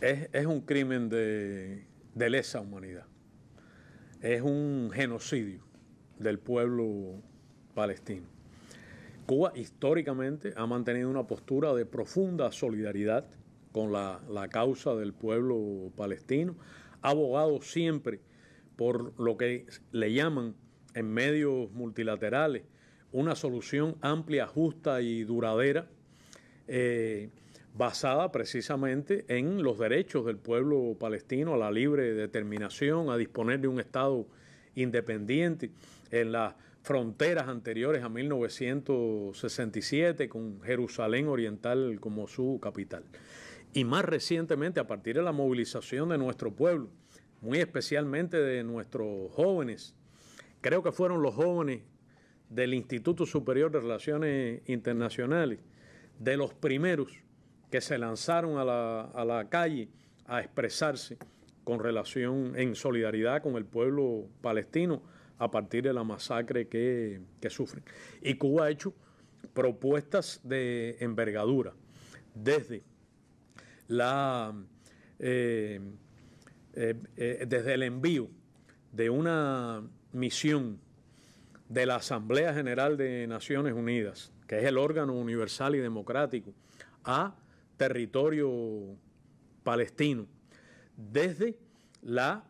Es, un crimen de, lesa humanidad. Es un genocidio del pueblo palestino. Cuba históricamente ha mantenido una postura de profunda solidaridad con la, causa del pueblo palestino, ha abogado siempre por lo que le llaman en medios multilaterales una solución amplia, justa y duradera. Eh, basada precisamente en los derechos del pueblo palestino a la libre determinación, a disponer de un Estado independiente, en las fronteras anteriores a 1967, con Jerusalén Oriental como su capital. Y más recientemente, a partir de la movilización de nuestro pueblo, muy especialmente de nuestros jóvenes, creo que fueron los jóvenes del Instituto Superior de Relaciones Internacionales, de los primeros que se lanzaron a la, calle a expresarse con relación, en solidaridad con el pueblo palestino a partir de la masacre que, sufren. Y Cuba ha hecho propuestas de envergadura, desde la eh, eh, eh, desde el envío de una misión de la Asamblea General de Naciones Unidas, que es el órgano universal y democrático, a territorio palestino, desde la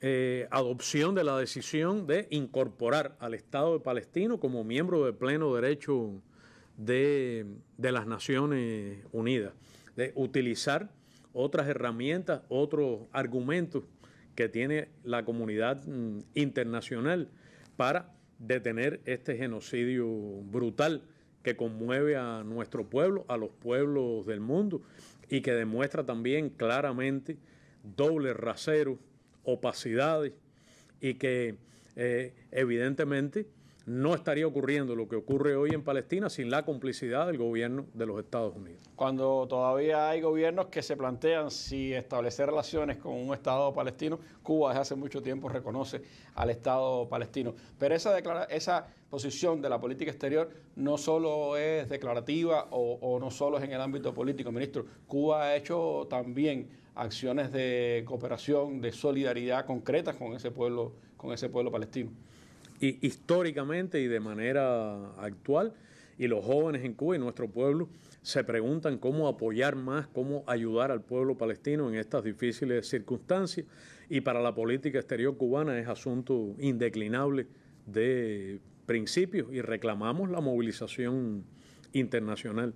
eh, adopción de la decisión de incorporar al Estado de Palestino como miembro de pleno derecho de, de las Naciones Unidas, de utilizar otras herramientas, otros argumentos que tiene la comunidad mm, internacional para detener este genocidio brutal que conmueve a nuestro pueblo, a los pueblos del mundo y que demuestra también claramente doble rasero, opacidades y que eh, evidentemente no estaría ocurriendo lo que ocurre hoy en Palestina sin la complicidad del gobierno de los Estados Unidos. Cuando todavía hay gobiernos que se plantean si establecer relaciones con un Estado palestino, Cuba desde hace mucho tiempo reconoce al Estado palestino. Pero esa, posición de la política exterior no solo es declarativa o, o no solo es en el ámbito político, ministro. Cuba ha hecho también acciones de cooperación, de solidaridad concretas con ese pueblo, con ese pueblo palestino y, históricamente y de manera actual. Y los jóvenes en Cuba y nuestro pueblo se preguntan cómo apoyar más, cómo ayudar al pueblo palestino en estas difíciles circunstancias. Y para la política exterior cubana es asunto indeclinable de principios y reclamamos la movilización internacional.